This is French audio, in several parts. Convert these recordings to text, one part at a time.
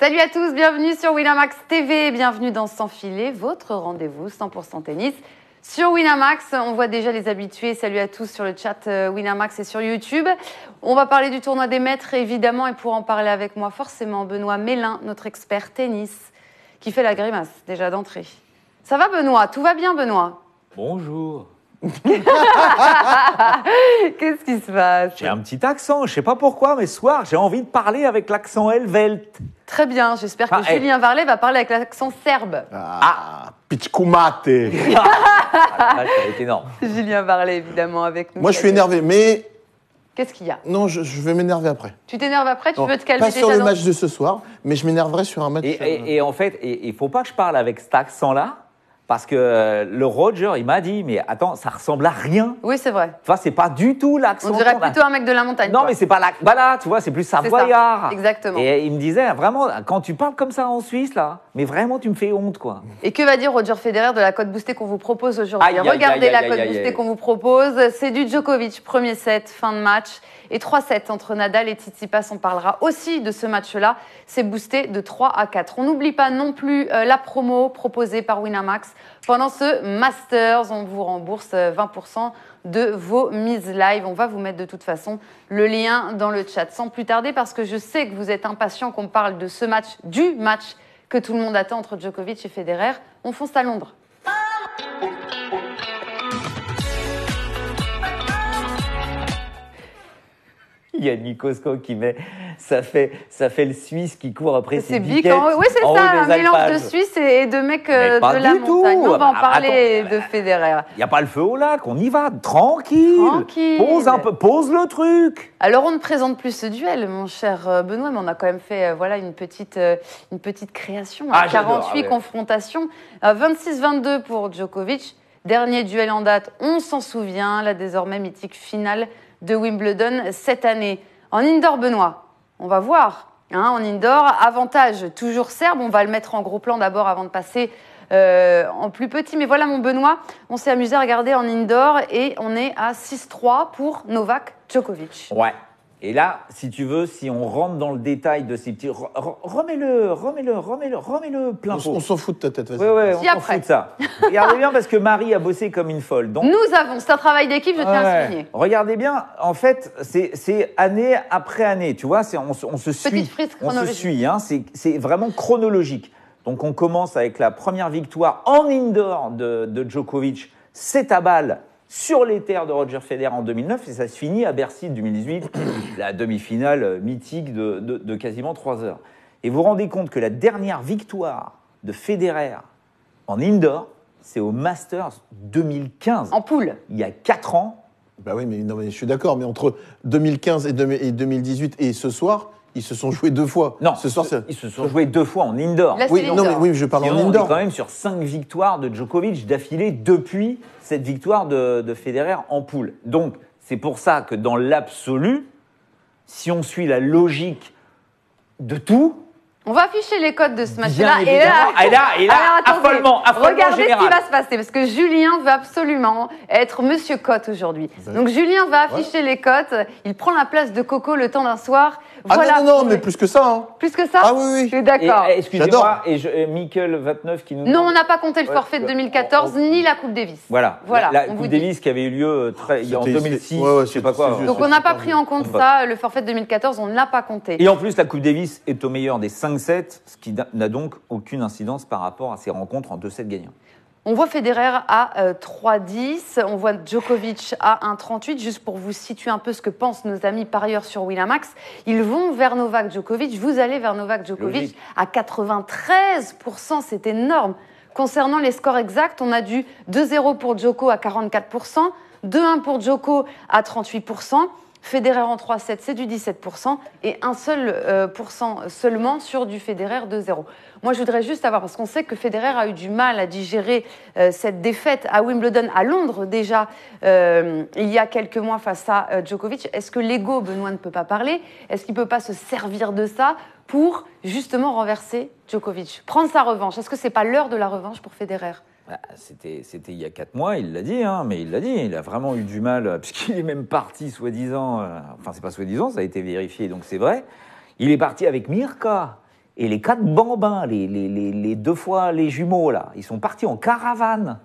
Salut à tous, bienvenue sur Winamax TV, bienvenue dans Sans filet, votre rendez-vous 100% tennis. Sur Winamax, on voit déjà les habitués. Salut à tous sur le chat euh, Winamax et sur YouTube. On va parler du tournoi des maîtres, évidemment, et pour en parler avec moi, forcément, Benoît Mélin, notre expert tennis, qui fait la grimace déjà d'entrée. Ça va, Benoît Tout va bien, Benoît Bonjour. Qu'est-ce qui se passe J'ai un petit accent, je sais pas pourquoi, mais ce soir, j'ai envie de parler avec l'accent Helvelt. Très bien, j'espère que ah, eh. Julien Varlet va parler avec l'accent serbe. Ah, ah Julien Varlet, évidemment, avec nous. Moi, je suis énervé, mais... Qu'est-ce qu'il y a Non, je, vais m'énerver après. Tu t'énerves après Tu veux te calmer Pas sur le match de ce soir, mais je m'énerverai sur un match... Et, et euh, en fait, il ne faut pas que je parle avec cet accent-là parce que euh, le Roger, il m'a dit, mais attends, ça ressemble à rien. Oui, c'est vrai. Tu vois, c'est pas du tout l'accent. On dirait plutôt un mec de la montagne. Non, mais c'est pas la. Bah là, tu vois, c'est plus savoyard. Exactement. Et il me disait, vraiment, quand tu parles comme ça en Suisse, là, mais vraiment, tu me fais honte, quoi. Et que va dire Roger Federer de la cote boostée qu'on vous propose aujourd'hui Regardez la cote boostée qu'on vous propose. C'est du Djokovic, premier set, fin de match et 3-7 entre Nadal et Tsitsipas. On parlera aussi de ce match-là. C'est boosté de 3 à 4. On n'oublie pas non plus euh, la promo proposée par Winamax pendant ce Masters. On vous rembourse 20% euh, de vos mises live. On va vous mettre de toute façon le lien dans le chat sans plus tarder parce que je sais que vous êtes impatient qu'on parle de ce match, du match que tout le monde attend entre Djokovic et Federer. On fonce à Londres. Il y a Nicosco qui met, ça fait, ça fait le Suisse qui court après ses biquettes. En... Oui, c'est ça, un mélange de Suisse et de mecs euh, de la montagne. on va en ah, parler de Federer. Il n'y a pas le feu au lac, on y va, tranquille. Tranquille. Pose un peu, pose le truc. Alors on ne présente plus ce duel, mon cher euh, Benoît, mais on a quand même fait, euh, voilà, une petite, une petite création. 48 ah, ah, confrontations, 26-22 pour Djokovic. Dernier duel en date, on s'en souvient, la désormais mythique finale de Wimbledon cette année. En indoor, Benoît, on va voir. Hein, en indoor, avantage toujours serbe. On va le mettre en gros plan d'abord avant de passer euh, en plus petit. Mais voilà, mon Benoît, on s'est amusé à regarder en indoor et on est à 6-3 pour Novak Djokovic. Ouais, et là, si tu veux, si on rentre dans le détail de ces petits. Remets-le, remets-le, remets-le, remets-le plein pot. On s'en fout de ta tête, vas-y. Oui, on s'en fout de ça. Regardez bien parce que Marie a bossé comme une folle. Donc... Nous avons, c'est un travail d'équipe, je tiens ouais. Regardez bien, en fait, c'est année après année, tu vois, on, on se suit. on se suit, hein, c'est vraiment chronologique. Donc on commence avec la première victoire en indoor de, de Djokovic, c'est à balle sur les terres de Roger Federer en 2009 et ça se finit à Bercy 2018, la demi-finale mythique de, quasiment 3 heures. Et vous vous rendez compte que la dernière victoire de Federer en indoor, c'est au Masters 2015. En poule Il y a 4 ans. Ben oui, mais, mais je suis d'accord, mais entre 2015 et, 2018 et ce soir, ils se sont joués deux fois. Non, ce soir, ils se sont joués deux fois en indoor. oui, non, mais oui, je parle en indoor. On est quand même sur cinq victoires de Djokovic d'affilée depuis cette victoire de, de Federer en poule. Donc, c'est pour ça que dans l'absolu, si on suit la logique de tout, on va afficher les cotes de ce match-là. Et là, et là, affolement, Regardez ce qui va se passer, parce que Julien veut absolument être Monsieur Cote aujourd'hui. Donc Julien va afficher les cotes. Il prend la place de Coco le temps d'un soir. Ah voilà, non, non, non mais plus que ça. Hein. Plus que ça Ah oui, oui. Je suis d'accord. Excusez-moi, et, Michael29 qui nous... Non, on n'a pas compté le forfait de 2014, ni la Coupe Davis. Voilà, voilà la, Coupe Davis qui avait eu lieu euh, très, en 2006, ouais, ouais, je sais pas quoi. Donc on n'a pas pris en compte ça, le forfait de 2014, on ne l'a pas compté. Et en plus, la Coupe Davis est au meilleur des 5 ce qui n'a donc aucune incidence par rapport à ces rencontres en 2-7 gagnants. On voit Federer à 3-10, euh, on voit Djokovic à 1-38. Juste pour vous situer un peu ce que pensent nos amis parieurs sur Winamax, ils vont vers Novak Djokovic, vous allez vers Novak Djokovic à 93%, c'est énorme. Concernant les scores exacts, on a du 2-0 pour Djoko à 44%, 2-1 pour Djoko à 38%. Federer en 3-7, c'est du 17%, et un seul euh, pourcent seulement sur du Federer de 0. Moi, je voudrais juste savoir, parce qu'on sait que Federer a eu du mal à digérer euh, cette défaite à Wimbledon, à Londres déjà, euh, il y a quelques mois face à Djokovic. Est-ce que l'ego, Benoît, ne peut pas parler Est-ce qu'il ne peut pas se servir de ça pour justement renverser Djokovic Prendre sa revanche Est-ce que ce n'est pas l'heure de la revanche pour Federer bah, c'était il y a quatre mois, il l'a dit, hein, mais il l'a dit, il a vraiment eu du mal, euh, puisqu'il est même parti, soi-disant, euh, enfin c'est pas soi-disant, ça a été vérifié, donc c'est vrai, il est parti avec Mirka et les quatre bambins, les, les, deux fois les jumeaux, là, ils sont partis en caravane.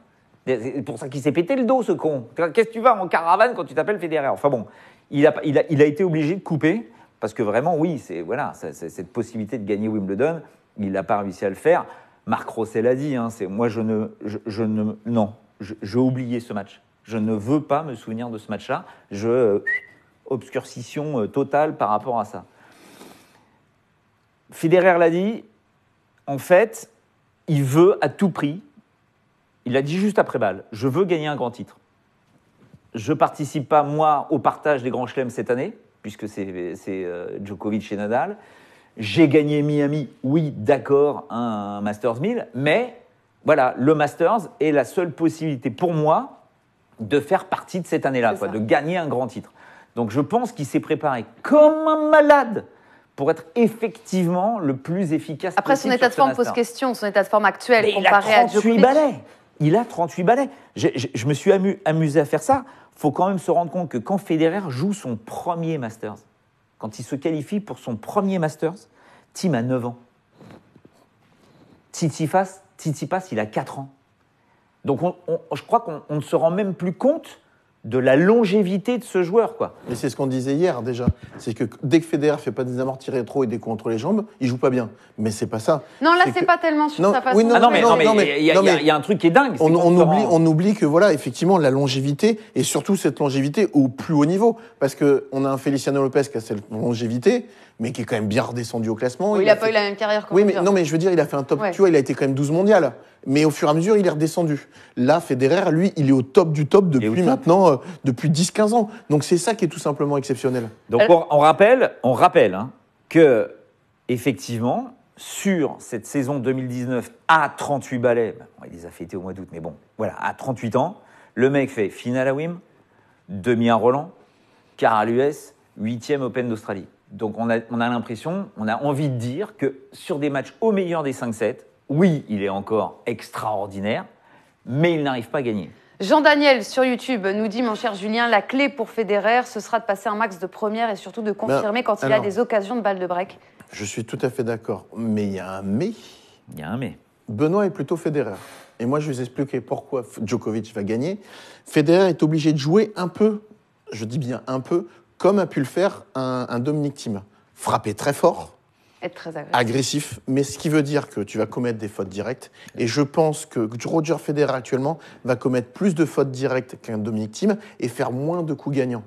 C'est pour ça qu'il s'est pété le dos, ce con. Qu'est-ce que tu vas en caravane quand tu t'appelles Federer Enfin bon, il a, été obligé de couper, parce que vraiment, oui, c'est voilà, cette possibilité de gagner Wimbledon, il n'a pas réussi à le faire. Marc Rosset l'a dit, hein, c'est moi je ne, je, ne, non, j'ai oublié ce match. Je ne veux pas me souvenir de ce match-là. Je euh, obscurcition euh, totale par rapport à ça. Federer l'a dit. En fait, il veut à tout prix. Il a dit juste après balle. Je veux gagner un grand titre. Je participe pas moi au partage des grands chelems cette année, puisque c'est euh, Djokovic et Nadal. J'ai gagné Miami, oui, d'accord, un Masters 1000, mais voilà, le Masters est la seule possibilité pour moi de faire partie de cette année-là, de gagner un grand titre. Donc je pense qu'il s'est préparé comme un malade pour être effectivement le plus efficace Après, son état de forme pose question, son état de forme actuel Mais comparé il a 38 balais. Il a 38 balais. Je, me suis amusé à faire ça. Il faut quand même se rendre compte que quand Federer joue son premier Masters, quand il se qualifie pour son premier Masters, Tim a 9 ans. Tsitsipas, il a 4 ans. Donc je crois qu'on ne se rend même plus compte de la longévité de ce joueur. Quoi. Et c'est ce qu'on disait hier déjà. C'est que dès que Federer fait pas des amortis rétro et des coups entre les jambes, il joue pas bien. Mais c'est pas ça. Non, là, c'est pas tellement sur sa façon ah non, non, mais il y, a un truc qui est dingue. On, oublie, on oublie que, voilà, effectivement, la longévité, et surtout cette longévité au plus haut niveau. Parce qu'on a un Feliciano Lopez qui a cette longévité, mais qui est quand même bien redescendu au classement. Oui, il n'a pas eu la même carrière Oui, mais, non, mais je veux dire, il a fait un top. Tu vois, il a été quand même 12 mondial. Mais au fur et à mesure, il est redescendu. Là, Federer, lui, il est au top du top depuis maintenant, euh, depuis 10-15 ans. Donc c'est ça qui est tout simplement exceptionnel. Donc on, rappelle, on rappelle hein, que, effectivement, sur cette saison 2019 à 38 balais, bah, il les a fêtés au mois d'août, mais bon, voilà, à 38 ans, le mec fait finale à Wim, demi à Roland, car à l'US, huitième Open d'Australie. Donc on a, l'impression, on a envie de dire que sur des matchs au meilleur des 5-7, oui, il est encore extraordinaire, mais il n'arrive pas à gagner. Jean-Daniel sur YouTube nous dit, mon cher Julien, la clé pour Federer, ce sera de passer un max de première et surtout de ben, confirmer quand il a des occasions de balle de break. Je suis tout à fait d'accord, mais il y a un mais. Il y a un mais. Benoît est plutôt Federer. Et moi, je vais vous expliquer pourquoi Djokovic va gagner. Federer est obligé de jouer un peu, je dis bien un peu, comme a pu le faire un, un Dominique Thiem. Frapper très fort, être très agressif. mais ce qui veut dire que tu vas commettre des fautes directes. Et je pense que Roger Federer actuellement va commettre plus de fautes directes qu'un Dominic Thiem et faire moins de coups gagnants.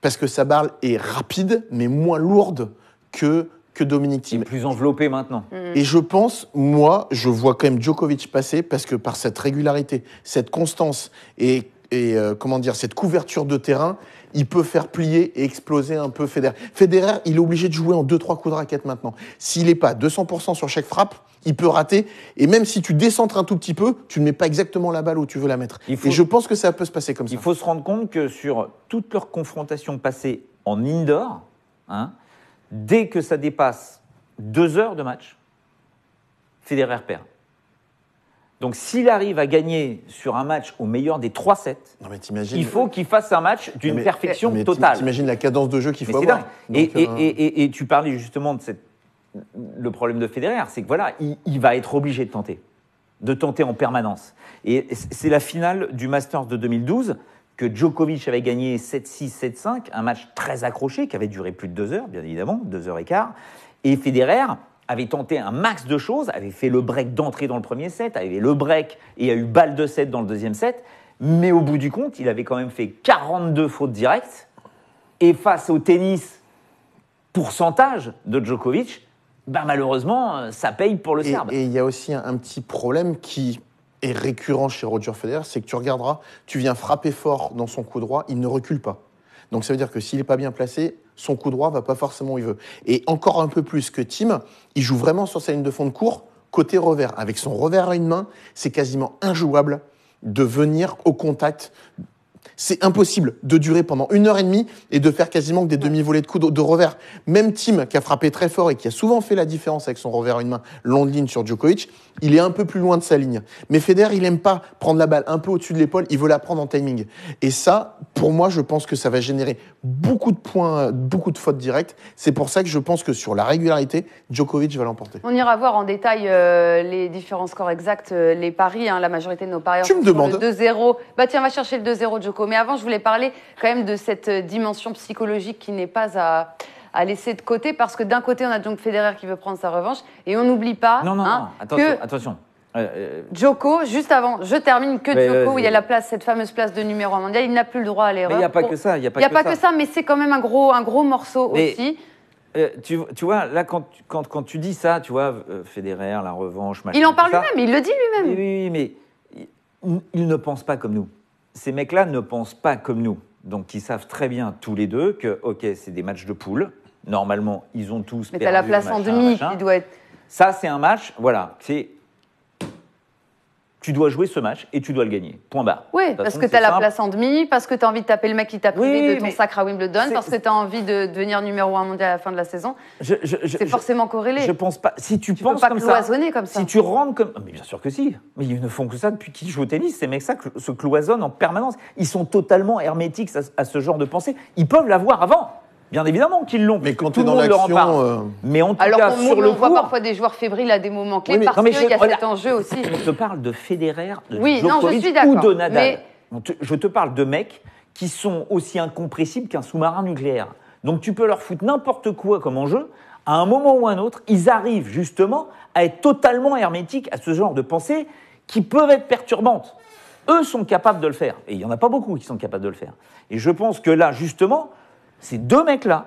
Parce que sa balle est rapide, mais moins lourde que, que Dominic Thiem. plus enveloppé maintenant. Mm. Et je pense, moi, je vois quand même Djokovic passer parce que par cette régularité, cette constance et, euh, comment dire, cette couverture de terrain, il peut faire plier et exploser un peu Federer. Federer, il est obligé de jouer en 2-3 coups de raquette maintenant. S'il n'est pas 200% sur chaque frappe, il peut rater. Et même si tu décentres un tout petit peu, tu ne mets pas exactement la balle où tu veux la mettre. et je pense que ça peut se passer comme ça. Il faut se rendre compte que sur toutes leurs confrontations passées en indoor, hein, dès que ça dépasse 2 heures de match, Federer perd. Donc s'il arrive à gagner sur un match au meilleur des 3 sets, il faut qu'il fasse un match d'une perfection totale. T'imagines la cadence de jeu qu'il faut avoir. Et, tu parlais justement de le problème de Federer, c'est que voilà, il, il, va être obligé de tenter, de tenter en permanence. Et c'est la finale du Masters de 2012 que Djokovic avait gagné 7-6, 7-5, un match très accroché qui avait duré plus de 2 heures, bien évidemment, 2 heures et quart. Et Federer, avait tenté un max de choses, avait fait le break d'entrée dans le premier set, avait fait le break et a eu balle de set dans le deuxième set, mais au bout du compte, il avait quand même fait 42 fautes directes, et face au tennis pourcentage de Djokovic, bah, malheureusement, ça paye pour le Serbe. Et il y a aussi un petit problème qui, est récurrent chez Roger Federer, c'est que tu regarderas, tu viens frapper fort dans son coup droit, il ne recule pas. Donc ça veut dire que s'il n'est pas bien placé, son coup droit va pas forcément où il veut. Et encore un peu plus que Tim, il joue vraiment sur sa ligne de fond de cours côté revers. Avec son revers à une main, c'est quasiment injouable de venir au contact c'est impossible de durer pendant une heure et demie et de faire quasiment que des demi-volées de coups de, revers. Même Tim, qui a frappé très fort et qui a souvent fait la différence avec son revers à une main, longue ligne sur Djokovic, il est un peu plus loin de sa ligne. Mais Federer, il aime pas prendre la balle un peu au-dessus de l'épaule, il veut la prendre en timing. Et ça, pour moi, je pense que ça va générer beaucoup de points, beaucoup de fautes directes. C'est pour ça que je pense que sur la régularité, Djokovic va l'emporter. On ira voir en détail euh, les différents scores exacts, euh, les paris. Hein, la majorité de nos parieurs tu me demandes. le 2-0. Bah tiens, va chercher le 2-0 Djokovic. Mais avant, je voulais parler quand même de cette euh, dimension psychologique qui n'est pas à, laisser de côté parce que d'un côté on a donc Federer qui veut prendre sa revanche et on n'oublie pas non, hein, Que attention, euh, euh, Joko, juste avant, je termine que Joko, où il y a la place, cette fameuse place de numéro un mondial, il n'a plus le droit à l'erreur. Mais il n'y a pas que ça, il n'y a pas, a que, pas ça. que ça, mais c'est quand même un gros, un gros morceau aussi. tu, vois, là, quand, tu dis ça, tu vois, Federer, la revanche, machin. Il en parle lui-même, il le dit lui-même. Oui, oui, mais il ne pense pas comme nous ces mecs-là ne pensent pas comme nous. Donc, ils savent très bien tous les deux que, OK, c'est des matchs de poule. Normalement, ils ont tous. Mais t'as la place en demi qui doit être. Ça, c'est un match, voilà. C'est tu dois jouer ce match et tu dois le gagner. Point barre. Oui, parce que tu as la place en demi, parce que tu as envie de taper le mec qui t'a privé de ton sacre à Wimbledon, parce que tu as envie de devenir numéro un mondial à la fin de la saison. C'est forcément corrélé. Je pense pas. Si tu, penses peux pas comme, cloisonner comme ça. Si tu rentres comme. Mais bien sûr que si. Mais ils ne font que ça depuis qu'ils jouent au tennis. Ces mecs-là se cloisonnent en permanence. Ils sont totalement hermétiques à ce genre de pensée. Ils peuvent l'avoir avant. Bien évidemment qu'ils l'ont. Mais quand on est dans en euh, Mais en tout Alors, cas, on, le voit parfois des joueurs fébriles à des moments clés parce qu'il y a cet enjeu aussi. Je te parle de Federer, de Djokovic ou de Nadal. Je te parle de mecs qui sont aussi incompressibles qu'un sous-marin nucléaire. Donc tu peux leur foutre n'importe quoi comme enjeu. À un moment ou à un autre, ils arrivent justement à être totalement hermétiques à ce genre de pensées qui peuvent être perturbantes. Eux sont capables de le faire. Et il n'y en a pas beaucoup qui sont capables de le faire. Et je pense que là, justement, ces deux mecs-là,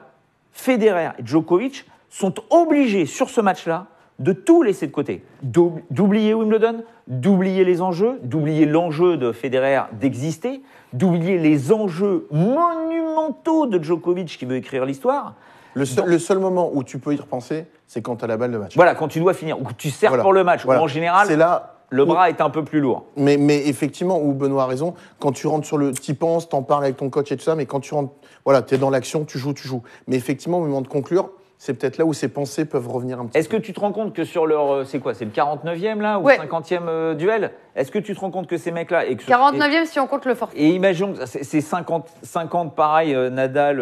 Federer et Djokovic, sont obligés sur ce match-là de tout laisser de côté. D'oublier Wimbledon, d'oublier les enjeux, d'oublier l'enjeu de Federer d'exister, d'oublier les enjeux monumentaux de Djokovic qui veut écrire l'histoire. Le, seul, moment où tu peux y repenser, c'est quand tu as la balle de match. Voilà, quand tu dois finir, ou que tu sers pour le match. En général, c'est là le bras est un peu plus lourd. Mais, effectivement, où Benoît a raison, quand tu rentres sur le. Tu penses, t'en parles avec ton coach et tout ça, mais quand tu rentres. Voilà, tu es dans l'action, tu joues, tu joues. Mais effectivement, au moment de conclure, c'est peut-être là où ces pensées peuvent revenir un petit Est-ce que tu te rends compte que sur leur. Euh, c'est quoi C'est le 49e là Ou le 50e euh, duel Est-ce que tu te rends compte que ces mecs-là. et que 49e si on compte le fort Et, imaginons que c'est 50, 50 pareil, euh, Nadal,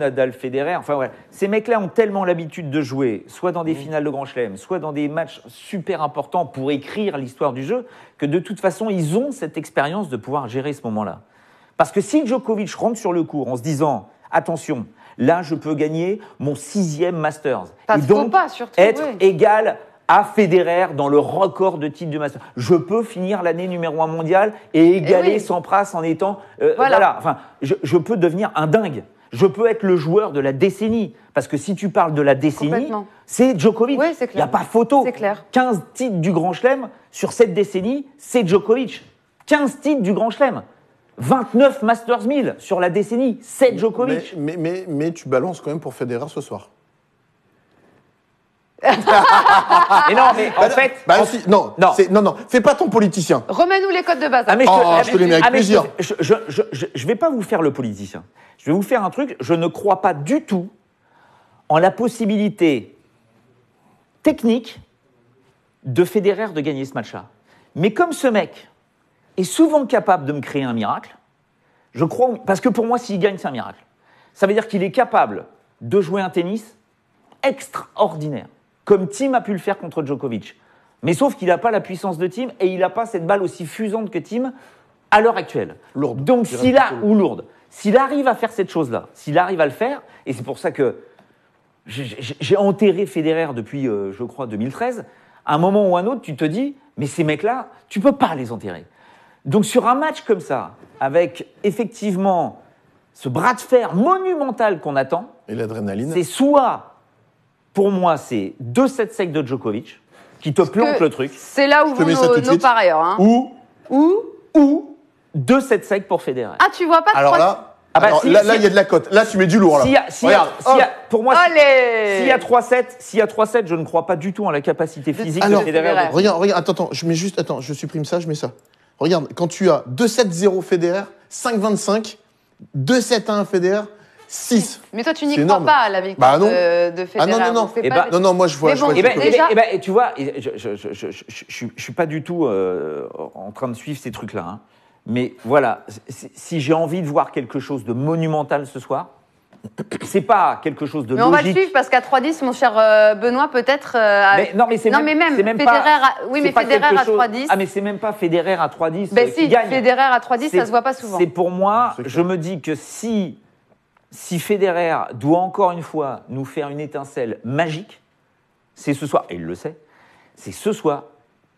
Nadal, Federer. Enfin, voilà Ces mecs-là ont tellement l'habitude de jouer, soit dans des finales de Grand Chelem, soit dans des matchs super importants pour écrire l'histoire du jeu, que de toute façon, ils ont cette expérience de pouvoir gérer ce moment-là. Parce que si Djokovic rentre sur le cours en se disant attention, Là, je peux gagner mon sixième Masters. et pas, être égal à Federer dans le record de titres du Masters. Je peux finir l'année numéro un mondial et eh égaler sans Sampras en étant... Euh, voilà. Enfin, je, peux devenir un dingue. Je peux être le joueur de la décennie. Parce que si tu parles de la décennie, c'est Djokovic. Il n'y a pas photo. 15 titres du Grand Chelem sur cette décennie, c'est Djokovic. 15 titres du Grand Chelem. 29 Masters 1000 sur la décennie, 7 Djokovic. Mais, mais, mais, tu balances quand même pour Federer ce soir. mais non, mais en bah, fait. Bah, si, non, non. non, non, fais pas ton politicien. Remets-nous les codes de base. Ah, mais je, te, oh, ah, les mets avec ah, plaisir. Je, je, je, je, vais pas vous faire le politicien. Je vais vous faire un truc. Je ne crois pas du tout en la possibilité technique de Federer de gagner ce match-là. Mais comme ce mec est souvent capable de me créer un miracle. Je crois, parce que pour moi, s'il gagne, c'est un miracle. Ça veut dire qu'il est capable de jouer un tennis extraordinaire, comme Tim a pu le faire contre Djokovic. Mais sauf qu'il n'a pas la puissance de Tim et il n'a pas cette balle aussi fusante que Tim à l'heure actuelle. Lourde. Donc s'il a, ou lourde, s'il arrive à faire cette chose-là, s'il arrive à le faire, et c'est pour ça que j'ai enterré Federer depuis, euh, je crois, 2013, à un moment ou à un autre, tu te dis, mais ces mecs-là, tu peux pas les enterrer. Donc sur un match comme ça, avec effectivement ce bras de fer monumental qu'on attend, et l'adrénaline, c'est soit, pour moi, c'est deux sets secs de Djokovic qui te plante le truc. C'est là où vont mets nos, parieurs. Hein. Ou, ou, ou deux sets secs pour Federer. Ah, tu vois pas alors trois- là, ah bah, alors là, il y a de la cote. Là, tu mets du lourd. Là. S'il y a- Regarde, s'il y a- pour moi, s'il y a 3 sets, s'il y a 3 sets, je ne crois pas du tout en la capacité physique de Federer. Regarde, regarde, attends, attends, je mets juste, attends, je supprime ça, je mets ça. Regarde, quand tu as 2-7-0 Federer, 5-25, 2-7-1 Federer, 6. Mais toi, tu n'y crois énorme. pas à la victoire bah, De, de Federer. Ah non, non, non. Et eh bah, non, non, moi je vois. Bon, je eh bah, eh bah, bah, vois et, bah, et, et, et tu vois, je je, je, je, je, suis pas du tout euh, en train de suivre ces trucs-là. Hein. Mais voilà, si j'ai envie de voir quelque chose de monumental ce soir, c'est pas quelque chose de mais logique. on va le suivre parce qu'à 3-10, mon cher euh, Benoît, peut-être. Euh, non, mais c'est même, pas, à, oui, mais Federer à 3-10. Ah, mais c'est même pas Federer à 3-10. Ben euh, si, gagne. Federer à 3-10, ça se voit pas souvent. C'est pour moi, je me dis que si, si Federer doit encore une fois nous faire une étincelle magique, c'est ce soir, et il le sait, c'est ce soir.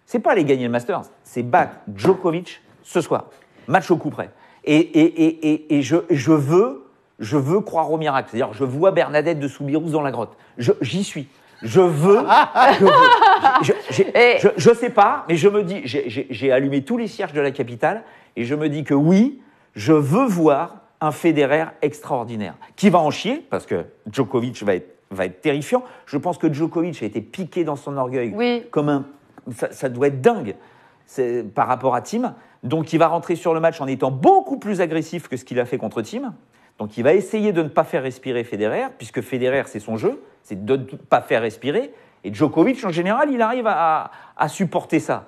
C'est pas les gagner le Masters, c'est battre Djokovic ce soir. Match au coup près. Et, et, et, et, je, je veux je veux croire au miracle. C'est-à-dire, je vois Bernadette de Soubirous dans la grotte. J'y suis. Je veux. je, sais pas, mais je me dis, j'ai allumé tous les cierges de la capitale et je me dis que oui, je veux voir un Federer extraordinaire qui va en chier parce que Djokovic va être, terrifiant. Je pense que Djokovic a été piqué dans son orgueil comme un. Ça, ça, doit être dingue par rapport à Tim. Donc il va rentrer sur le match en étant beaucoup plus agressif que ce qu'il a fait contre Tim. Donc il va essayer de ne pas faire respirer Federer, puisque Federer, c'est son jeu, c'est de ne pas faire respirer. Et Djokovic, en général, il arrive à, supporter ça.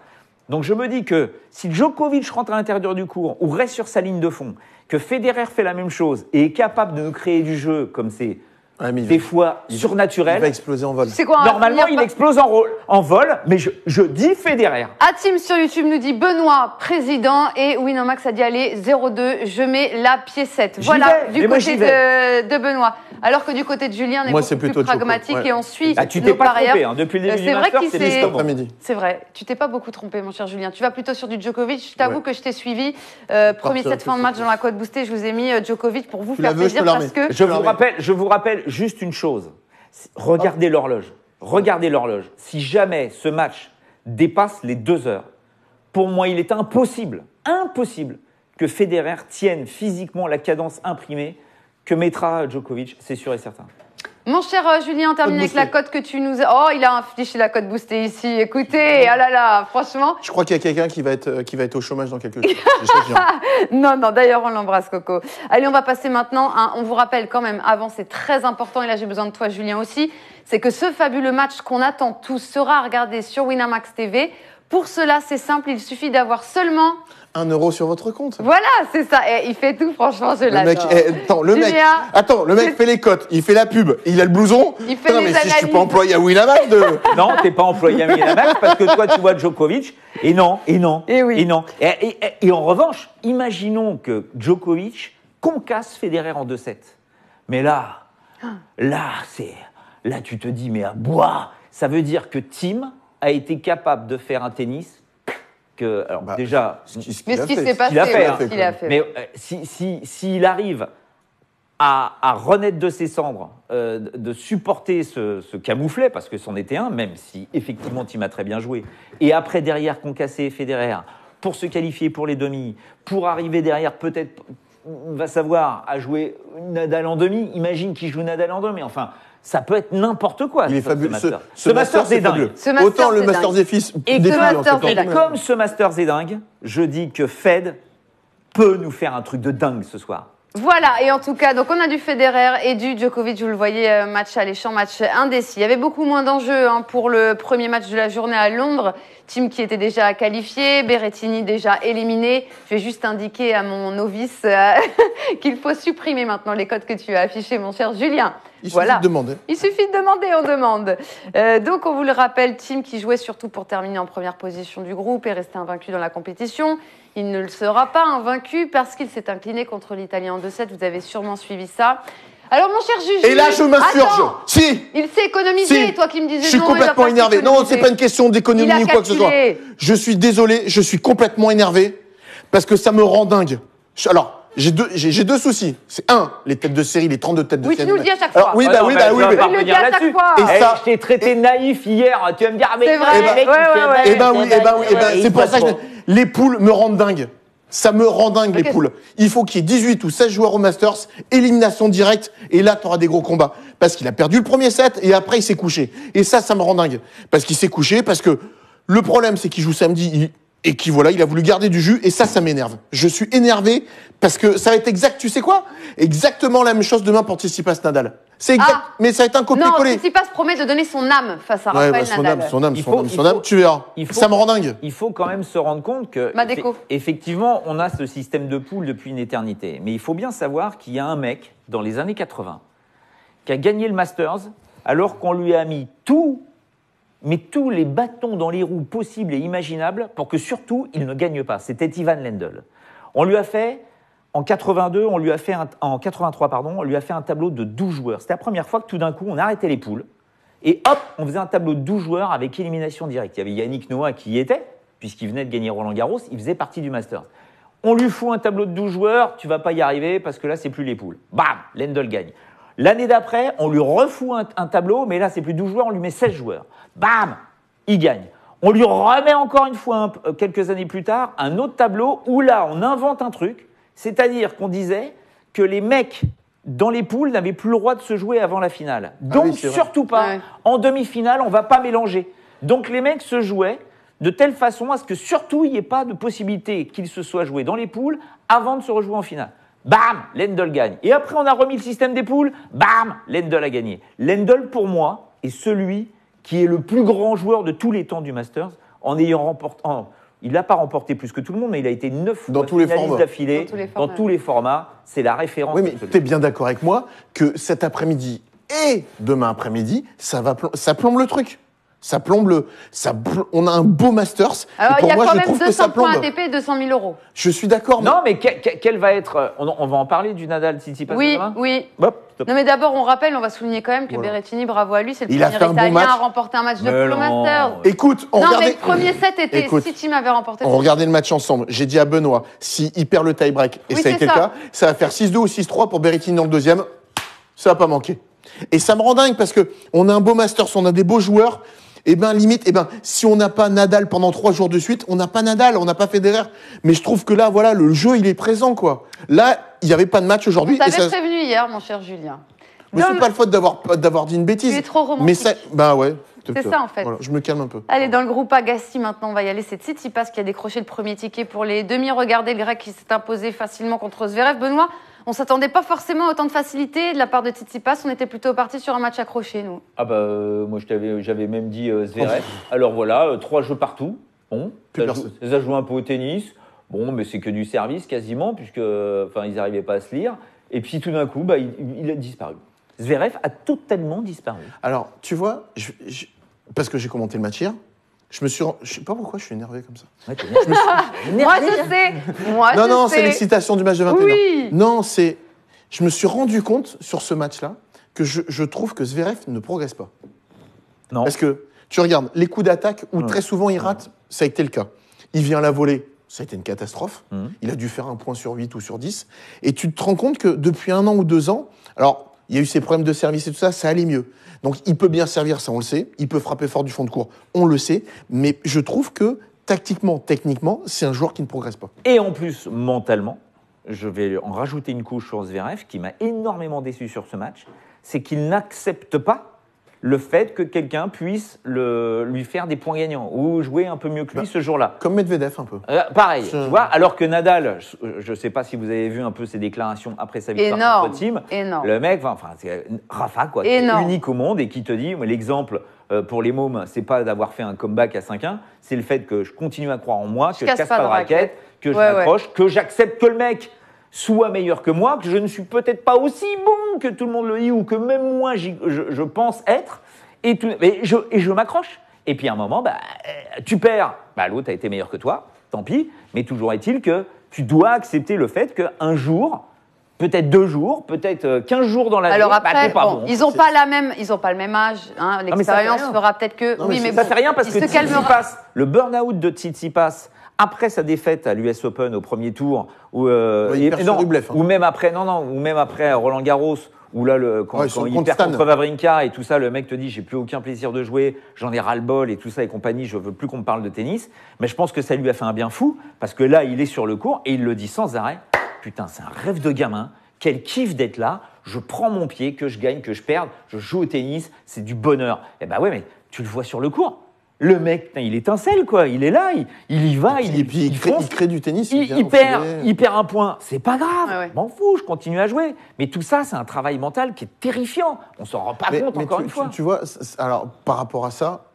Donc je me dis que si Djokovic rentre à l'intérieur du cours ou reste sur sa ligne de fond, que Federer fait la même chose et est capable de créer du jeu comme c'est des fois surnaturel. Il va exploser en vol. C'est quoi Normalement, il explose en, en vol, mais je, je dis Federer. Atim sur YouTube nous dit Benoît, président, et Winamax a dit allez, 0-2 je mets la piécette. Voilà, du côté de, Benoît. Alors que du côté de Julien, on est plutôt plus pragmatique et on suit ah, tu pas hein. depuis le euh, c'est vrai C'est vrai, tu t'es pas beaucoup trompé, mon cher Julien. Tu vas plutôt sur du Djokovic. Je t'avoue que je t'ai suivi. Euh, premier set fin de match dans la cote boostée, je vous ai mis euh, Djokovic pour vous faire plaisir parce que Je vous, rappelle, je vous rappelle juste une chose. Regardez l'horloge. Regardez l'horloge. Si jamais ce match dépasse les deux heures, pour moi, il est impossible, impossible que Federer tienne physiquement la cadence imprimée que mettra Djokovic, c'est sûr et certain. Mon cher euh, Julien, on termine avec la cote que tu nous as. Oh, il a un affiché la cote boostée ici. Écoutez, ah là là, franchement. Je crois qu'il y a quelqu'un qui, va être, euh, qui va être au chômage dans quelques jours. non, non, d'ailleurs, on l'embrasse, Coco. Allez, on va passer maintenant. on vous rappelle quand même, avant, c'est très important, et là, j'ai besoin de toi, Julien, aussi. C'est que ce fabuleux match qu'on attend tous sera regardé sur Winamax TV. Pour cela, c'est simple, il suffit d'avoir seulement un euro sur votre compte. Voilà, c'est ça. Et eh, il fait tout, franchement, je l'adore. Le mec, eh, attends, le mec, attends, le mec fait les cotes, il fait la pub, il a le blouson. Il fait mais si je suis pas employé à Winamax de... non, t'es pas employé à Winamax parce que toi, tu vois Djokovic. Et non, et non, et, eh oui. et non. Et, en revanche, imaginons que Djokovic concasse Federer en 2-7. Mais là, ah. là, c'est, là, tu te dis, mais à bois, ça veut dire que Tim a été capable de faire un tennis que, alors bah, déjà, mais ce a ce qu'il a hein, fait. Mais euh, s'il arrive à, à, renaître de ses cendres, euh, de supporter ce, ce, camouflet, parce que c'en était un, même si effectivement il m'a très bien joué, et après derrière concasser Federer pour se qualifier pour les demi, pour arriver derrière peut-être, on va savoir, à jouer Nadal en demi, imagine qu'il joue Nadal en demi, enfin, ça peut être n'importe quoi. Ce, master, ce, master, c'est dingue. Autant le master des fils. Et, comme ce master c'est dingue, je dis que Fed peut nous faire un truc de dingue ce soir. Voilà, et en tout cas, donc on a du Federer et du Djokovic, vous le voyez, euh, match alléchant, match indécis. Il y avait beaucoup moins d'enjeux hein, pour le premier match de la journée à Londres. Team qui était déjà qualifié, Berrettini déjà éliminé. Je vais juste indiquer à mon novice euh, qu'il faut supprimer maintenant les codes que tu as affichés, mon cher Julien. Il suffit de demander. Il suffit de demander, on demande. Euh, donc, on vous le rappelle, Team qui jouait surtout pour terminer en première position du groupe et rester invaincu dans la compétition. Il ne le sera pas invaincu parce qu'il s'est incliné contre l'Italien en 2-7. Vous avez sûrement suivi ça. Alors, mon cher juge. Et là, je m'insurge. Si. Il s'est économisé, si. toi qui me disais. Je suis complètement énervé. Non, c'est pas une question d'économie ou quoi que ce soit. Je suis désolé, je suis complètement énervé parce que ça me rend dingue. Alors, j'ai deux, j'ai, j'ai deux soucis. C'est un, les têtes de série, les 32 têtes de Oui, tu nous le dis à chaque fois. oui, ah bah, oui, bah, oui, mais- bah Il le dit à chaque fois. Et ça- eh, je t'ai traité naïf hier. Tu vas me dire, mais C'est vrai. ouais, ouais. Eh, ben, eh ben oui, eh ben oui, et ben, c'est pour ça que les poules me rendent dingue. Ça me rend dingue, les poules. Il faut qu'il y ait 18 ou 16 joueurs au Masters, élimination directe, et là, tu auras des gros combats. Parce qu'il a perdu le premier set, et après, il s'est couché. Et ça, ça me rend dingue. Parce qu'il s'est couché, parce que le problème, c'est qu'il joue samedi, et qui voilà, il a voulu garder du jus et ça, ça m'énerve. Je suis énervé parce que ça va être exact, tu sais quoi Exactement la même chose demain pour Tsitsipas Nadal. C'est exact, ah. mais ça va être un copier-coller. Non, Tsitsipas promet de donner son âme face à Rafael bah, son Âme, son âme, son âme, son âme, tu verras. ça me rend dingue. Il faut quand même se rendre compte que effectivement, on a ce système de poule depuis une éternité, mais il faut bien savoir qu'il y a un mec dans les années 80 qui a gagné le Masters alors qu'on lui a mis tout mais tous les bâtons dans les roues possibles et imaginables pour que surtout il ne gagne pas. C'était Ivan Lendl. On lui a fait en 82, on lui a fait en 83 pardon, on lui a fait un tableau de 12 joueurs. C'était la première fois que tout d'un coup on arrêtait les poules et hop, on faisait un tableau de 12 joueurs avec élimination directe. Il y avait Yannick Noah qui y était puisqu'il venait de gagner Roland Garros, il faisait partie du Masters. On lui fout un tableau de 12 joueurs, tu vas pas y arriver parce que là c'est plus les poules. Bam, Lendl gagne. L'année d'après, on lui refout un, tableau, mais là c'est plus 12 joueurs, on lui met 16 joueurs. Bam Il gagne. On lui remet encore une fois, euh, quelques années plus tard, un autre tableau où là, on invente un truc. C'est-à-dire qu'on disait que les mecs dans les poules n'avaient plus le droit de se jouer avant la finale. Ah Donc, surtout pas. En demi-finale, on va pas mélanger. Donc, les mecs se jouaient de telle façon à ce que surtout il n'y ait pas de possibilité qu'ils se soient joués dans les poules avant de se rejouer en finale. Bam Lendl gagne. Et après, on a remis le système des poules. Bam Lendl a gagné. Lendl, pour moi, est celui qui est le plus grand joueur de tous les temps du Masters, en ayant remporté. il n'a pas remporté plus que tout le monde, mais il a été neuf dans tous les d'affilée, dans, tous les formats. C'est la référence. Oui, mais tu es bien d'accord avec moi que cet après-midi et demain après-midi, ça, ça plombe le truc. Ça plombe le. Ça on a un beau Masters. Alors, il y a quand même 200 points ATP et 200 000 euros. Je suis d'accord. Mais... Non, mais quel, va être. Euh, on, va en parler du Nadal Tsitsipas Oui, oui. non, mais d'abord, on rappelle, on va souligner quand même que Berrettini, bravo à lui, c'est le premier Italien à remporter un match de Polo Masters. Écoute, on non, mais le premier set était Écoute, si remporté. On regardait le match ensemble. J'ai dit à Benoît, si perd le tie-break, et ça a été le cas, ça va faire 6-2 ou 6-3 pour Berrettini dans le deuxième. Ça va pas manquer. Et ça me rend dingue parce que on a un beau Masters, on a des beaux joueurs eh ben limite, eh ben si on n'a pas Nadal pendant trois jours de suite, on n'a pas Nadal, on n'a pas Federer. Mais je trouve que là, voilà, le jeu il est présent quoi. Là, il n'y avait pas de match aujourd'hui. Vous avez prévenu hier, mon cher Julien. Mais c'est pas le faute d'avoir d'avoir dit une bêtise. Tu trop romantique. Mais ça, bah ouais. C'est ça en fait. je me calme un peu. Allez, dans le groupe Agassi maintenant, on va y aller. C'est Tsitsipas qui a décroché le premier ticket pour les demi. Regardez le grec qui s'est imposé facilement contre Zverev. Benoît, on s'attendait pas forcément autant de facilité de la part de Tsitsipas. On était plutôt parti sur un match accroché, nous. Ah bah, euh, moi j'avais même dit euh, Zverev. Alors voilà, euh, trois jeux partout. Bon, ça joue, ça un peu au tennis. Bon, mais c'est que du service quasiment, puisque enfin ils n'arrivaient pas à se lire. Et puis tout d'un coup, bah, il, a disparu. Zverev a totalement disparu. Alors, tu vois, parce que j'ai commenté le match hier, je me suis. Je sais pas pourquoi je suis énervé comme ça. Ouais, Moi, je sais. non, non, c'est l'excitation du match de 21 Non, c'est. Je me suis rendu compte sur ce match-là que je, trouve que Zverev ne progresse pas. Non. Parce que tu regardes les coups d'attaque où très souvent il rate, ça a été le cas. Il vient la voler, ça a été une catastrophe. Hum. Il a dû faire un point sur 8 ou sur 10. Et tu te rends compte que depuis un an ou deux ans, alors il y a eu ses problèmes de service et tout ça, ça allait mieux. Donc il peut bien servir, ça on le sait, il peut frapper fort du fond de cours, on le sait, mais je trouve que tactiquement, techniquement, c'est un joueur qui ne progresse pas. Et en plus, mentalement, je vais en rajouter une couche sur Zverev qui m'a énormément déçu sur ce match, c'est qu'il n'accepte pas le fait que quelqu'un puisse le, lui faire des points gagnants ou jouer un peu mieux que lui bah, ce jour-là. Comme Medvedev un peu. Euh, pareil, tu vois, alors que Nadal, je ne sais pas si vous avez vu un peu ses déclarations après sa victoire contre Team, énorme. le mec, enfin, c'est Rafa, quoi, unique au monde et qui te dit, l'exemple euh, pour les mômes, ce n'est pas d'avoir fait un comeback à 5-1, c'est le fait que je continue à croire en moi, que je casse, pas, raquette, que je que j'accepte que le mec soit meilleur que moi, que je ne suis peut-être pas aussi bon que tout le monde le dit ou que même moi je, pense être, et, je, et je m'accroche. Et puis à un moment, bah, euh, tu perds. Bah, L'autre a été meilleur que toi, tant pis, mais toujours est-il que tu dois accepter le fait qu'un jour, peut-être deux jours, peut-être euh, quinze jours dans la vie, bah, bon, ils n'ont pas la même, ils ont pas le même âge. Hein. L'expérience fera peut-être que oui, mais, ça ne fait rien parce que le burn-out de passe après sa défaite à l'US Open au premier tour, euh, hein. ou même après, non, non, ou même après Roland Garros, où là, le, quand, il perd contre Vavrinka et tout ça, le mec te dit j'ai plus aucun plaisir de jouer, j'en ai ras le bol et tout ça et compagnie, je veux plus qu'on me parle de tennis. Mais je pense que ça lui a fait un bien fou parce que là, il est sur le court et il le dit sans arrêt. Putain, c'est un rêve de gamin. Quel kiff d'être là. Je prends mon pied, que je gagne, que je perde, je joue au tennis, c'est du bonheur. Et eh bah ben ouais, mais tu le vois sur le court le mec, il étincelle, quoi. Il est là, il, y va, il, puis, il, il, crée, du tennis. Il, perd, il perd un point. C'est pas grave, ah m'en fous, je continue à jouer. Mais tout ça, c'est un travail mental qui est terrifiant. On s'en rend pas compte, encore une fois. Tu, tu vois, alors, par rapport à ça,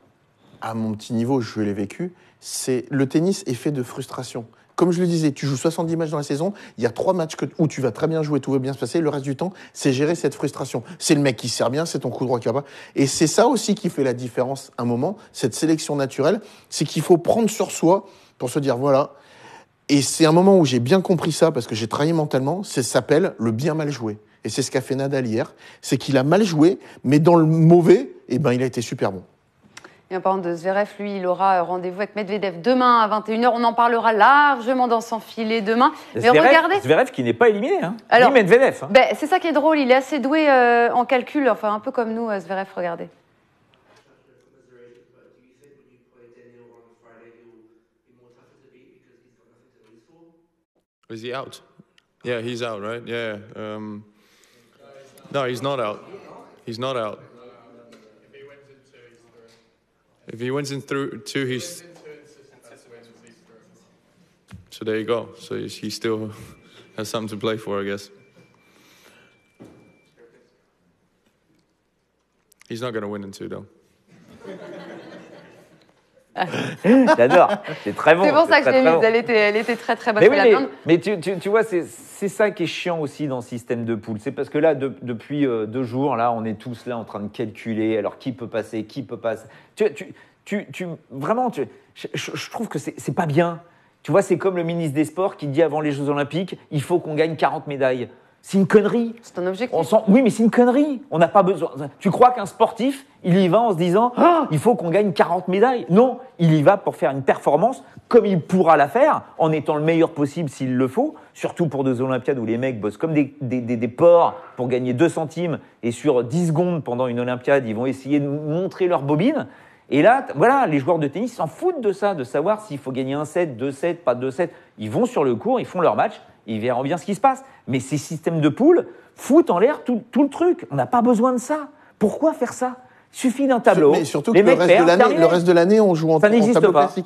à mon petit niveau, je l'ai vécu, c'est le tennis est fait de frustration. Comme je le disais, tu joues 70 matchs dans la saison, il y a trois matchs où tu vas très bien jouer, tout va bien se passer, le reste du temps, c'est gérer cette frustration. C'est le mec qui sert bien, c'est ton coup droit qui va pas. Et c'est ça aussi qui fait la différence un moment, cette sélection naturelle, c'est qu'il faut prendre sur soi pour se dire voilà, et c'est un moment où j'ai bien compris ça, parce que j'ai travaillé mentalement, ça s'appelle le bien mal joué. Et c'est ce qu'a fait Nadal hier, c'est qu'il a mal joué, mais dans le mauvais, eh ben, il a été super bon. Et en parlant de Zverev, lui, il aura euh, rendez-vous avec Medvedev demain à 21h. On en parlera largement dans son filet demain. Zverev, Mais regardez. Zverev qui n'est pas éliminé, hein. Alors, ni Medvedev. Hein. Ben, c'est ça qui est drôle. Il est assez doué euh, en calcul, enfin, un peu comme nous, euh, Zverev, regardez. Is he out? Yeah, he's out, right? Yeah. Um... No, he's not out. He's not out. If he wins in through two, he's. So there you go. So he still has something to play for, I guess. He's not going to win in two, though. J'adore, c'est très bon. C'est pour ça que elle, était, très très bonne. Mais, tu, vois, c'est ça qui est chiant aussi dans le système de poule. C'est parce que là, depuis euh, deux jours, là, on est tous là en train de calculer, alors qui peut passer, qui peut passer. Tu, tu, tu vraiment, je, je, trouve que c'est pas bien. Tu vois, c'est comme le ministre des Sports qui dit avant les Jeux Olympiques, il faut qu'on gagne 40 médailles. C'est une connerie. C'est un objectif. Oui, mais c'est une connerie. On n'a pas besoin. Tu crois qu'un sportif, il y va en se disant ah il faut qu'on gagne 40 médailles Non, il y va pour faire une performance comme il pourra la faire, en étant le meilleur possible s'il le faut, surtout pour des Olympiades où les mecs bossent comme des, des, porcs pour gagner 2 centimes et sur 10 secondes pendant une Olympiade, ils vont essayer de montrer leur bobine. Et là, voilà, les joueurs de tennis s'en foutent de ça, de savoir s'il faut gagner un set, deux sets, pas deux sets. Ils vont sur le court, ils font leur match ils verront bien ce qui se passe. Mais ces systèmes de poules foutent en l'air tout, le truc. On n'a pas besoin de ça. Pourquoi faire ça Suffit d'un tableau. Mais surtout le reste, de l'année, on joue en, tableau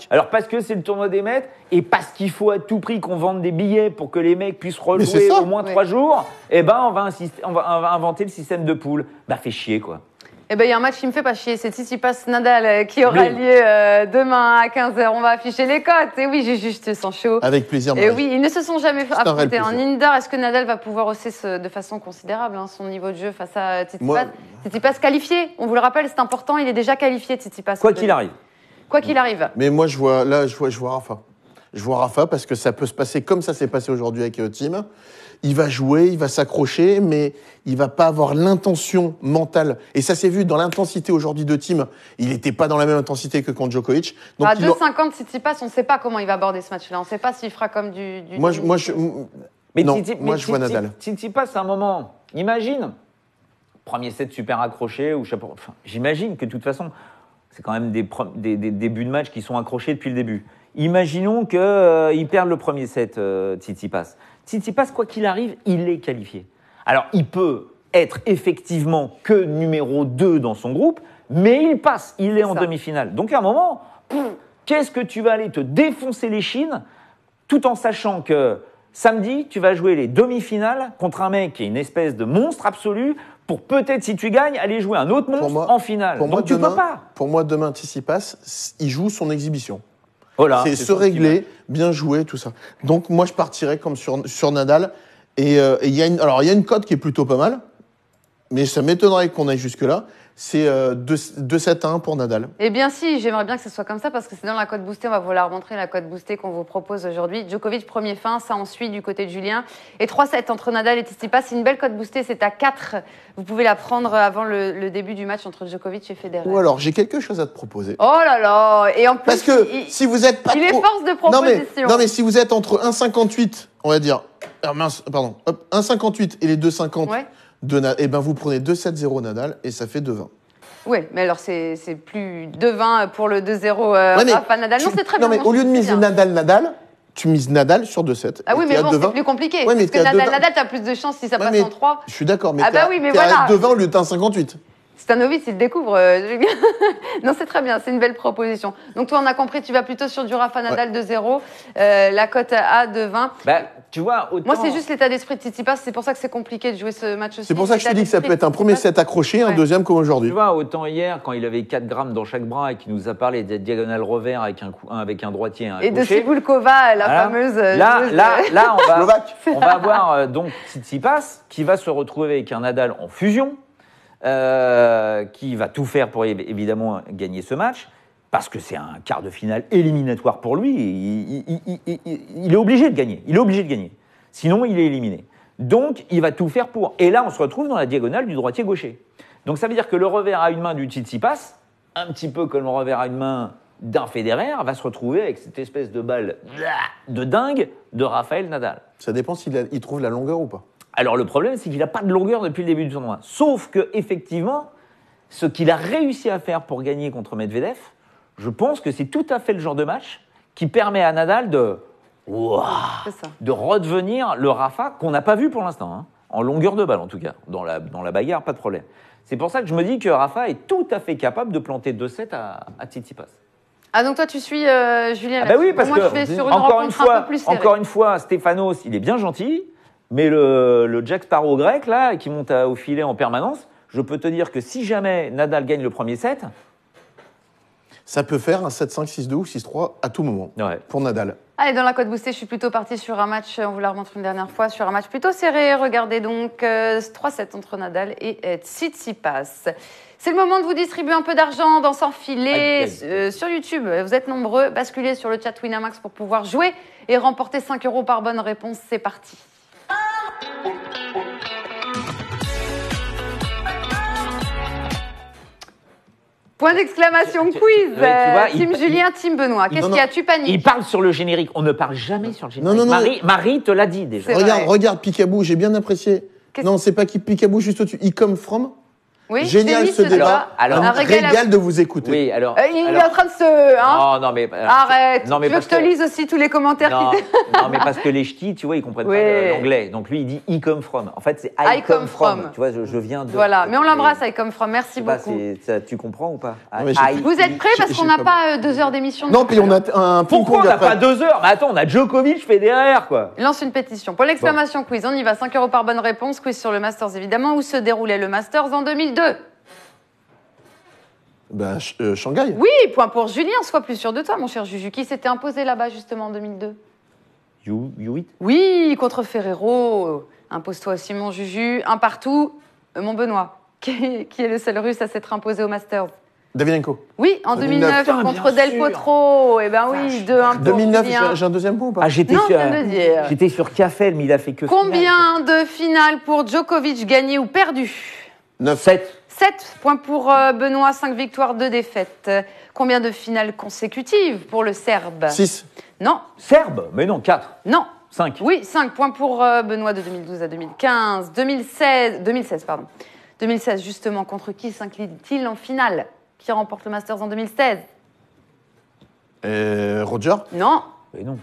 Alors parce que c'est le tournoi des maîtres et parce qu'il faut à tout prix qu'on vende des billets pour que les mecs puissent rejouer au moins trois jours, eh ben on va, va inventer le système de poules. Bah fait chier quoi. Eh ben, il y a un match qui me fait pas chier, c'est Tsitsipas Nadal euh, qui aura lieu euh, demain à 15h. On va afficher les cotes. Et oui, j'ai je sens chaud. Avec plaisir. Et oui, ils ne se sont jamais affrontés en indoor. Est-ce que Nadal va pouvoir hausser de façon considérable hein, son niveau de jeu face à euh, Tsitsipas Tsitsipas qualifié, on vous le rappelle, c'est important, il est déjà qualifié Tsitsipas. Quoi qu'il arrive. Quoi qu'il arrive. Mais moi, je vois, là, je vois, je vois Rafa. Je vois Rafa parce que ça peut se passer comme ça s'est passé aujourd'hui avec Tim il va jouer, il va s'accrocher, mais il va pas avoir l'intention mentale. Et ça s'est vu dans l'intensité aujourd'hui de Tim. Il n'était pas dans la même intensité que contre Djokovic. à 2,50 Tsitsipas, on ne sait pas comment il va aborder ce match-là. On ne sait pas s'il fera comme du. moi, moi, mais un moment. Imagine, premier set super accroché ou J'imagine que de toute façon, c'est quand même des, des, débuts de match qui sont accrochés depuis le début. Imaginons qu'il euh, il perde le premier set, euh, Titi passe Tsitsipas, quoi qu'il arrive, il est qualifié. Alors, il peut être effectivement que numéro 2 dans son groupe, mais il passe, il est, en demi-finale. Donc, à un moment, qu'est-ce que tu vas aller te défoncer les chines tout en sachant que samedi, tu vas jouer les demi-finales contre un mec qui est une espèce de monstre absolu pour peut-être, si tu gagnes, aller jouer un autre monstre en finale. Pour Donc moi, tu demain, peux pas. Pour moi, demain, il joue son exhibition. Voilà, c'est se régler, bien jouer, tout ça. Donc moi je partirais comme sur, sur Nadal. Euh, et il y a une, alors il y a une cote qui est plutôt pas mal, mais ça m'étonnerait qu'on aille jusque là c'est 2-7-1 euh, pour Nadal. Eh bien si, j'aimerais bien que ce soit comme ça parce que c'est dans la cote boostée, on va vous la remontrer, la cote boostée qu'on vous propose aujourd'hui. Djokovic, premier fin, ça en suit du côté de Julien. Et 3-7 entre Nadal et Tsitsipas, c'est une belle cote boostée, c'est à 4. Vous pouvez la prendre avant le, début du match entre Djokovic et Federer. Ou alors, j'ai quelque chose à te proposer. Oh là là Et en plus, Parce que si vous êtes pas Il est force de proposition. Non mais, si vous êtes entre 1,58, on va dire, ah, pardon, 1,58 et les 2,50, ouais eh bien, vous prenez 2-7-0 Nadal et ça fait 2-20. Oui, mais alors c'est plus 2-20 pour le 2-0 euh, Nadal. non, c'est très bien. mais au lieu de miser Nadal-Nadal, tu mises Nadal sur 2-7. Ah oui, mais bon, c'est plus compliqué. parce que Nadal, Nadal t'as plus de chances si ça ouais, passe en 3. Je suis d'accord, mais ah bah oui, voilà. 2-20 au lieu de 1-58 c'est un novice, il découvre. Euh, non, c'est très bien, c'est une belle proposition. Donc toi, on a compris, tu vas plutôt sur du Rafa Nadal de 0, euh, la cote A de 20. Bah, tu vois, Moi, c'est juste l'état d'esprit de Tsitsipas, c'est pour ça que c'est compliqué de jouer ce match C'est pour ça que je te dis que ça peut être un premier set accroché, un deuxième comme aujourd'hui. Tu vois, autant hier, quand il avait 4 grammes dans chaque bras et qu'il nous a parlé des diagonale revers avec un, avec un droitier. et de Sibulkova, la fameuse. Euh, là, là, on va, on va avoir euh, donc Tsitsipas qui va se retrouver avec un Nadal en fusion euh, qui va tout faire pour évidemment gagner ce match, parce que c'est un quart de finale éliminatoire pour lui. Il, est obligé de gagner. Il est obligé de gagner. Sinon, il est éliminé. Donc, il va tout faire pour. Et là, on se retrouve dans la diagonale du droitier gaucher. Donc, ça veut dire que le revers à une main du Tsitsipas, un petit peu comme le revers à une main d'un Federer va se retrouver avec cette espèce de balle de dingue de Raphaël Nadal. Ça dépend s'il trouve la longueur ou pas. Alors le problème, c'est qu'il n'a pas de longueur depuis le début du tournoi. Sauf que effectivement, ce qu'il a réussi à faire pour gagner contre Medvedev, je pense que c'est tout à fait le genre de match qui permet à Nadal de, de redevenir le Rafa qu'on n'a pas vu pour l'instant, hein. en longueur de balle en tout cas, dans la, dans la bagarre, pas de problème. C'est pour ça que je me dis que Rafa est tout à fait capable de planter 2-7 à, à Tsitsipas. Ah donc toi tu suis euh, Julien ah bah oui moi, je sur une encore une fois, un encore une fois, Stéphano, il est bien gentil, mais le, Jack Sparrow grec, là, qui monte au filet en permanence, je peux te dire que si jamais Nadal gagne le premier set. Ça peut faire un 7-5, 6-2 ou 6-3 à tout moment pour Nadal. Allez, ah, dans la cote boostée, je suis plutôt parti sur un match, on vous la remontre une dernière fois, sur un match plutôt serré. Regardez donc 3-7 euh, entre Nadal et euh, Tsitsipas. C'est le moment de vous distribuer un peu d'argent dans son Filet euh, sur YouTube. Vous êtes nombreux, basculez sur le chat Winamax pour pouvoir jouer et remporter 5 euros par bonne réponse. C'est parti. Point d'exclamation quiz. Euh, Tim Julien, Team Benoît. Qu'est-ce qu'il y a Tu paniques Il parle sur le générique. On ne parle jamais sur le générique. Non, non, non. Marie, te l'a dit déjà. Regarde, regarde Picabou, j'ai bien apprécié. Non, c'est pas qui Picabou juste au-dessus. I come from oui, Génial ce débat. Alors, de vous écouter. alors, euh, il est en train de se. Hein non, non, mais. Euh, Arrête. Non, mais veux que je te lise aussi tous les commentaires non, mais parce que les ch'tis, tu vois, ils comprennent pas l'anglais. Donc lui, il dit I come from. En fait, c'est I, come, from. Tu vois, je, viens de. Voilà, mais on l'embrasse, I come from. Merci beaucoup. ça, tu comprends ou pas Vous êtes prêts parce qu'on n'a pas euh, deux heures d'émission. Non, puis on a un Pourquoi on n'a pas deux heures Mais attends, on a Djokovic, FDR quoi. Lance une pétition. Pour l'exclamation quiz, on y va. 5 euros par bonne réponse. Quiz sur le Masters, évidemment. Où se déroulait le Masters en 2000 2. ben, euh, Shanghai. Oui, point pour Julien, sois plus sûr de toi, mon cher Juju. Qui s'était imposé là-bas, justement, en 2002 you, Oui, contre Ferrero. Impose-toi aussi, mon Juju. Un partout, euh, mon Benoît. Qui, est le seul russe à s'être imposé au Masters Davidenko. Oui, en 2009, contre Del Potro. Eh ben oui, 2-1 2009, j'ai un deuxième point pas ah, J'étais sur, euh, mais il a fait que... Combien de finales pour Djokovic gagnées ou perdues 9. 7. 7 points pour euh, Benoît, 5 victoires, 2 défaites. Combien de finales consécutives pour le Serbe 6. Non. Serbe Mais non, 4. Non. 5. Oui, 5 points pour euh, Benoît de 2012 à 2015. 2016, 2016, pardon. 2016, justement, contre qui s'incline-t-il en finale Qui remporte le Masters en 2016 euh, Roger Non. Mais non.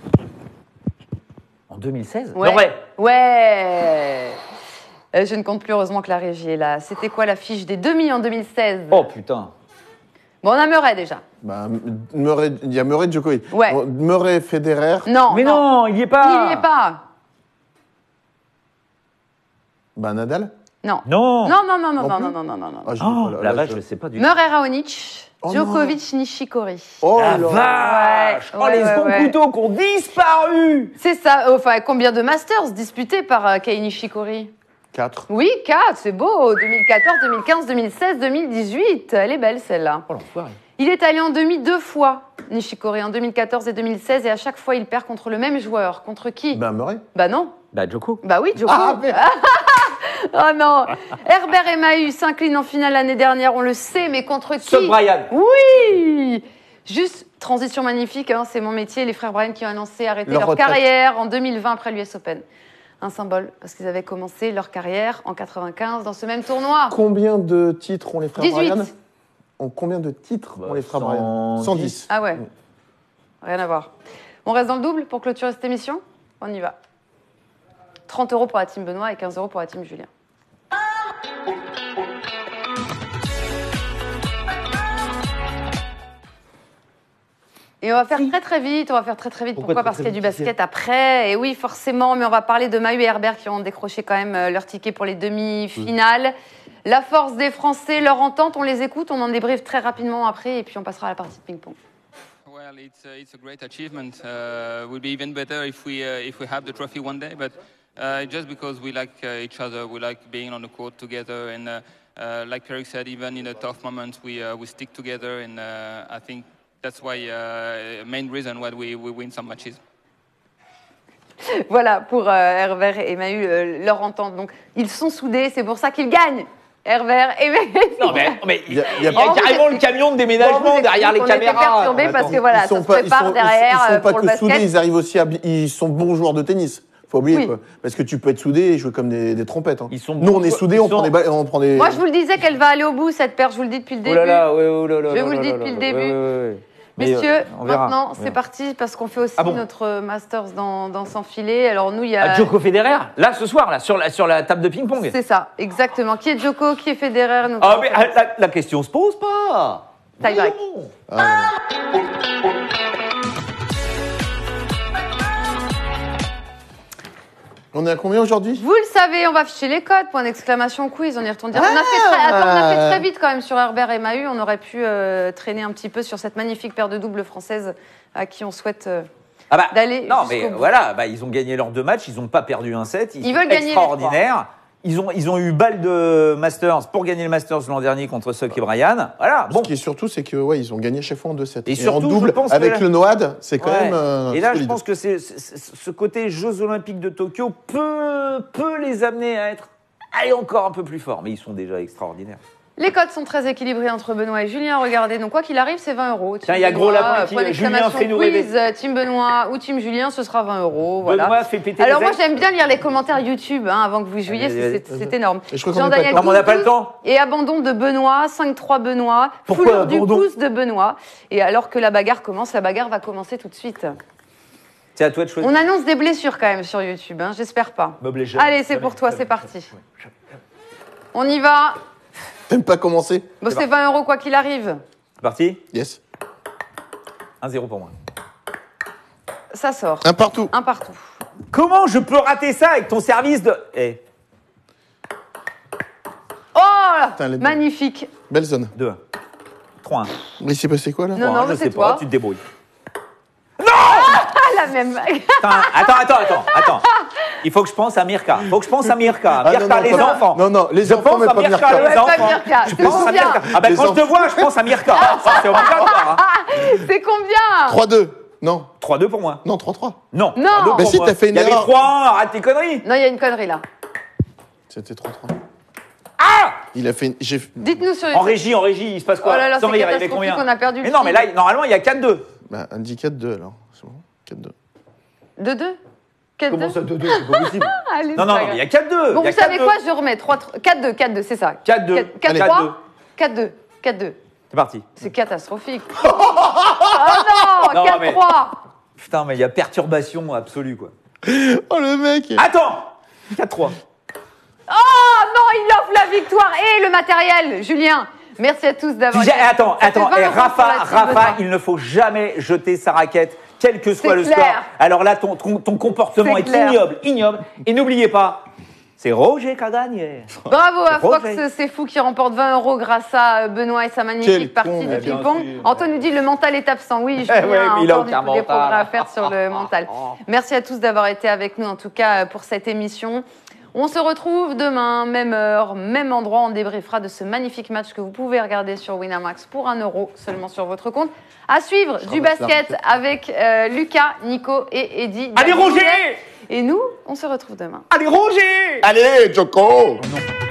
En 2016 Ouais. Ouais euh, je ne compte plus, heureusement que la régie est là. C'était quoi la fiche des demi en 2016 Oh putain Bon, on a Murray déjà. Bah, il y a Murray Djokovic. Ouais. Murray Federer. Non, Mais non, il n'y est pas Il n'y est pas Bah, Nadal. Non. Non, Non, non, non, non, Non non, non, non, non, ah, non, Oh, la vache, je ne sais pas du tout. Murray Raonic, oh, Djokovic Nishikori. Oh La là vache Ouais, Oh, les ouais, bons couteaux qui ont disparu C'est ça, oh, enfin, combien de Masters disputés par euh, Kei Nishikori 4. Oui, 4, c'est beau. 2014, 2015, 2016, 2018. Elle est belle celle-là. Oh Il est allé en demi deux fois, Nishikori, en 2014 et 2016, et à chaque fois il perd contre le même joueur. Contre qui Ben Murray. Bah non. Bah Joko. Bah oui, Joko. Ah, oh non Herbert et Mahu s'inclinent en finale l'année dernière, on le sait, mais contre qui Brian. Oui Juste transition magnifique, hein, c'est mon métier, les frères Brian qui ont annoncé arrêter leur carrière en 2020 après l'US Open un symbole parce qu'ils avaient commencé leur carrière en 95 dans ce même tournoi. Combien de titres ont les frères 18. en Combien de titres ont bah, les frères Brian 110. Ah ouais. Rien à voir. On reste dans le double pour clôturer cette émission On y va. 30 euros pour la team Benoît et 15 euros pour la team Julien. Et on va faire très très vite, on va faire très très vite. Pourquoi, Parce qu'il y a du basket après. Et oui, forcément, mais on va parler de Mahu et Herbert qui ont décroché quand même euh, leur ticket pour les demi-finales. La force des Français, leur entente, on les écoute, on en débriefe très rapidement après et puis on passera à la partie de ping-pong. Well, it's, uh, it's a great achievement. Uh, would be even better if we uh, if we have the trophy one day, but uh, just because we like each other, we like being on the court together, and like Eric said, even in the tough moments, we we stick together, and I think That's why uh, main reason we, we win some Voilà pour euh, Herbert et Mahu euh, leur entente. Donc ils sont soudés, c'est pour ça qu'ils gagnent. Hervé, et Non mais, il y a, carrément le camion de déménagement derrière les caméras. Était parce que ils sont ça pas, se prépare ils sont, derrière ils sont pas que soudés, ils arrivent aussi à, ils sont bons joueurs de tennis faut oublier oui. Parce que tu peux être soudé et jouer comme des, trompettes. Hein. Nous, on est soudés, on, prend des balles, on prend des. Moi, je vous le disais qu'elle va aller au bout, cette paire, je vous le dis depuis le début. je vous le dis depuis le début. Ouais, ouais, euh, Messieurs, maintenant, c'est parti, parce qu'on fait aussi ah notre euh, Masters dans, dans Sans Filet. Alors, nous, il y a. Ah, Djoko Federer, là, ce soir, là, sur, la, sur la table de ping-pong. C'est ça, exactement. Qui est Joko Qui est Federer Ah, mais ah, la, question se pose pas On est à combien aujourd'hui Vous le savez, on va afficher les codes, point d'exclamation quiz, on y retourne. on, a fait très, vite quand même sur Herbert et Mahut, on aurait pu euh, traîner un petit peu sur cette magnifique paire de doubles française à qui on souhaite... Euh, ah bah, d'aller. Non, mais voilà, bah, ils ont gagné leurs deux matchs, ils n'ont pas perdu un set. Ils, ils veulent gagner. Extraordinaire. Ils ont, ils ont eu balle de Masters pour gagner le Masters l'an dernier contre Suck et Brian. Voilà. Bon. Ce qui est surtout, c'est que ouais, ils ont gagné chaque fois en 2-7. Et, sur en double, avec le Noad, c'est quand même. Euh, et là, je pense que c'est, ce côté Jeux Olympiques de Tokyo peut, les amener à être encore un peu plus forts. Mais ils sont déjà extraordinaires. Les codes sont très équilibrés entre Benoît et Julien. Regardez, donc quoi qu'il arrive, c'est 20 euros. Il y a gros lapin qui euh, Julien fait nous euh, Team Benoît ou Team Julien, ce sera 20 euros. Voilà. Benoît fait péter Alors moi, j'aime bien lire les commentaires YouTube hein, avant que vous jouiez, c'est énorme. Je crois on n'a pas le temps. Et abandon de Benoît, 5-3 Benoît, Pourquoi du pouce de Benoît. Et alors que la bagarre commence, la bagarre va commencer tout de suite. C'est à toi de choisir. On annonce des blessures quand même sur YouTube, hein, j'espère pas. Allez, c'est pour toi, c'est parti. On y va. même pas commencé. Bon, c'est 20 euros quoi qu'il arrive. C'est parti Yes. 1-0 pour moi. Ça sort. Un partout. Un partout. Comment je peux rater ça avec ton service de. Eh. Oh Magnifique. Belle zone. 2-1. 3-1. Mais c'est passé quoi là Non, non, je sais c'est pas, tu te débrouilles. Ah, la même. Attends, attends, attends, attends, attends. Il faut que je pense à Mirka. Il faut que je pense à Mirka. Ah, Mirka, les enfants. Non, non, les enfants, mais pas Mirka. Mirka les Je pense à Mirka. Ah ben, quand je te vois, je pense à Mirka. Ah, ah, hein. c'est combien 3-2. Non. 3-2 pour moi. Non, 3-3. Non. Non. Mais si, t'as fait une erreur. Il y avait 3 arrête tes conneries. Non, il y a une connerie là. C'était 3-3. Ah Il a fait une... Dites-nous sur En régie, en régie, il se passe quoi oh là là, il combien a perdu Mais non, mais là, normalement, il y a 4-2. Bah, indique 4-2 alors. C'est bon 4-2. 2-2 Comment ça, 2 ah, C'est Non, non, il y a 4-2. vous savez quoi Je remets. 3, 4-2, 4-2, c'est ça. 4-2. 4-3, 4-2, 4-2. C'est parti. C'est catastrophique. Oh non, 4-3. Putain, mais il y a perturbation absolue, quoi. Oh le mec Attends 4-3. Oh non, il offre la victoire et le matériel, Julien. Merci à tous d'avoir. attends, attends. Eh, Rafa, Rafa, il ne faut jamais jeter sa raquette quel que soit le score. Alors là, ton, ton, comportement est, ignoble, ignoble. Et n'oubliez pas, c'est Roger qui a Bravo à Fox, c'est fou qui remporte 20 euros grâce à euh, Benoît et sa magnifique partie de ping-pong. Antoine nous dit le mental est absent. Oui, je viens ouais, a des progrès à faire sur le mental. Merci à tous d'avoir été avec nous en tout cas euh, pour cette émission. On se retrouve demain, même heure, même endroit. On débriefera de ce magnifique match que vous pouvez regarder sur Winamax pour un euro seulement sur votre compte. À suivre du basket avec euh, Lucas, Nico et Eddy. Allez Roger Et nous, on se retrouve demain. Allez Roger Allez Joko oh